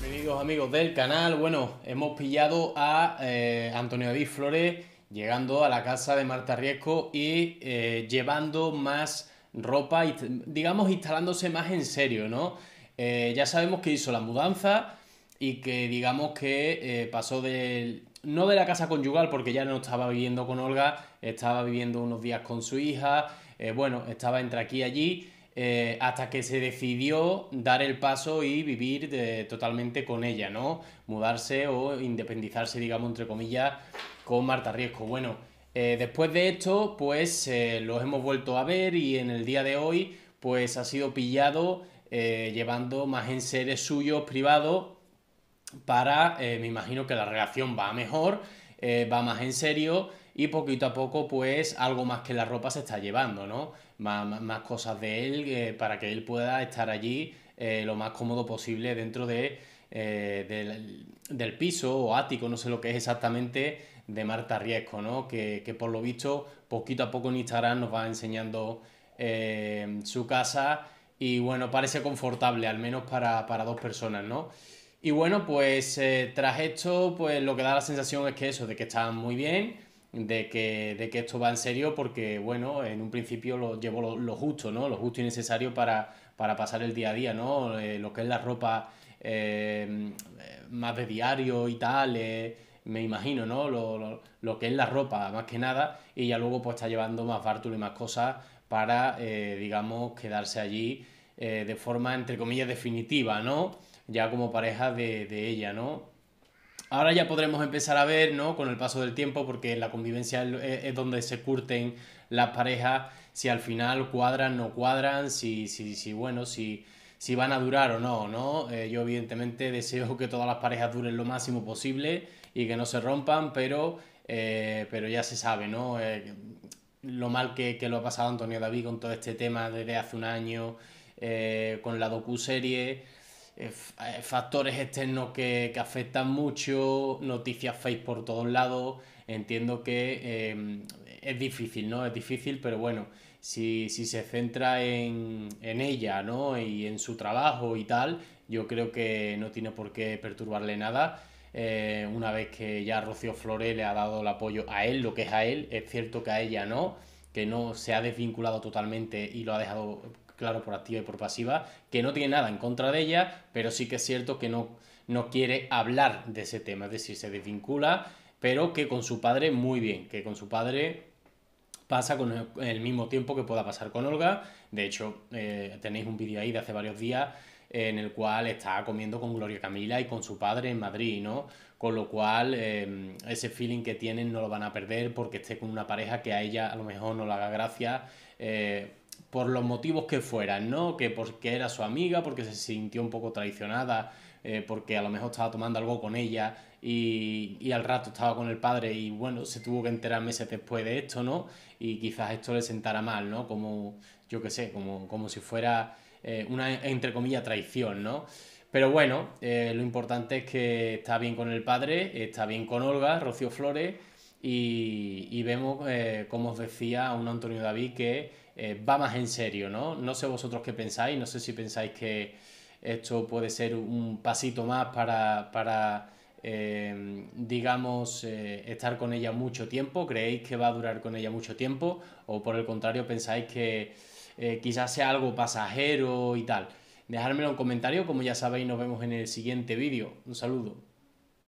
Bienvenidos amigos del canal. Bueno, hemos pillado a eh, Antonio David Flores llegando a la casa de Marta Riesco y eh, llevando más ropa, y, digamos instalándose más en serio, ¿no? Eh, ya sabemos que hizo la mudanza y que digamos que pasó del no de la casa conyugal porque ya no estaba viviendo con Olga, estaba viviendo unos días con su hija, eh, bueno, estaba entre aquí y allí, eh, hasta que se decidió dar el paso y vivir eh, totalmente con ella, ¿no? Mudarse o independizarse, digamos, entre comillas, con Marta Riesco. Bueno, después de esto, pues los hemos vuelto a ver y en el día de hoy, pues ha sido pillado llevando más seres suyos privados para, me imagino que la relación va mejor eh, va más en serio y poquito a poco pues algo más que la ropa se está llevando, ¿no? Más, cosas de él eh, para que él pueda estar allí eh, lo más cómodo posible dentro de, del, piso o ático, no sé lo que es exactamente, de Marta Riesco, ¿no? Que, por lo visto poquito a poco en Instagram nos va enseñando su casa y bueno, parece confortable, al menos para, para dos personas, ¿no? Y bueno, pues eh, tras esto, pues lo que da la sensación es que eso, de que están muy bien, de que, esto va en serio, porque bueno, en un principio lo llevo lo, justo, ¿no? Lo justo y necesario para, pasar el día a día, ¿no? Eh, lo que es la ropa eh, más de diario y tal, me imagino, ¿no? Lo, que es la ropa, más que nada, y ya luego pues está llevando más bártulo y más cosas para, digamos, quedarse allí de forma, entre comillas, definitiva, ¿no? ya como pareja de, ella, ¿no? Ahora ya podremos empezar a ver, ¿no? Con el paso del tiempo, porque la convivencia es donde se curten las parejas, si al final cuadran, no cuadran, si, si, si bueno, si, si van a durar o no, ¿no? Eh, yo evidentemente deseo que todas las parejas duren lo máximo posible y que no se rompan, pero, eh, pero ya se sabe, ¿no? Eh, lo mal que, que, lo ha pasado Antonio David con todo este tema desde hace un año, con la docu-serie eh, eh, factores externos que, afectan mucho, noticias fake por todos lados. Entiendo que em, es difícil, ¿no? Es difícil, pero bueno, si, se centra en, ella, ¿no? Y en su trabajo y tal, yo creo que no tiene por qué perturbarle nada. Eh, una vez que ya Rocío Flores le ha dado el apoyo a él, lo que es a él, es cierto que a ella no, que no se ha desvinculado totalmente y lo ha dejado claro, por activa y por pasiva, que no tiene nada en contra de ella, pero sí que es cierto que no, no quiere hablar de ese tema, es decir, se desvincula, pero que con su padre muy bien, que con su padre pasa con el, mismo tiempo que pueda pasar con Olga. De hecho, eh, tenéis un vídeo ahí de hace varios días en el cual está comiendo con Gloria Camila y con su padre en Madrid, ¿no? Con lo cual, eh, ese feeling que tienen no lo van a perder porque esté con una pareja que a ella a lo mejor no le haga gracia eh, por los motivos que fueran, ¿no? Que porque era su amiga, porque se sintió un poco traicionada, eh, porque a lo mejor estaba tomando algo con ella y, al rato estaba con el padre y bueno, se tuvo que enterar meses después de esto, ¿no? Y quizás esto le sentara mal, ¿no? Como, yo qué sé, como, si fuera eh, una, entre comillas, traición, ¿no? Pero bueno, eh, lo importante es que está bien con el padre, está bien con Olga, Rocío Flores, y, y vemos, como os decía, a un Antonio David que eh, va más en serio, ¿no? No sé vosotros qué pensáis, no sé si pensáis que esto puede ser un pasito más para, para em, digamos, eh, estar con ella mucho tiempo, creéis que va a durar con ella mucho tiempo, o por el contrario pensáis que eh, quizás sea algo pasajero y tal. Dejármelo en comentario, como ya sabéis, nos vemos en el siguiente vídeo. Un saludo.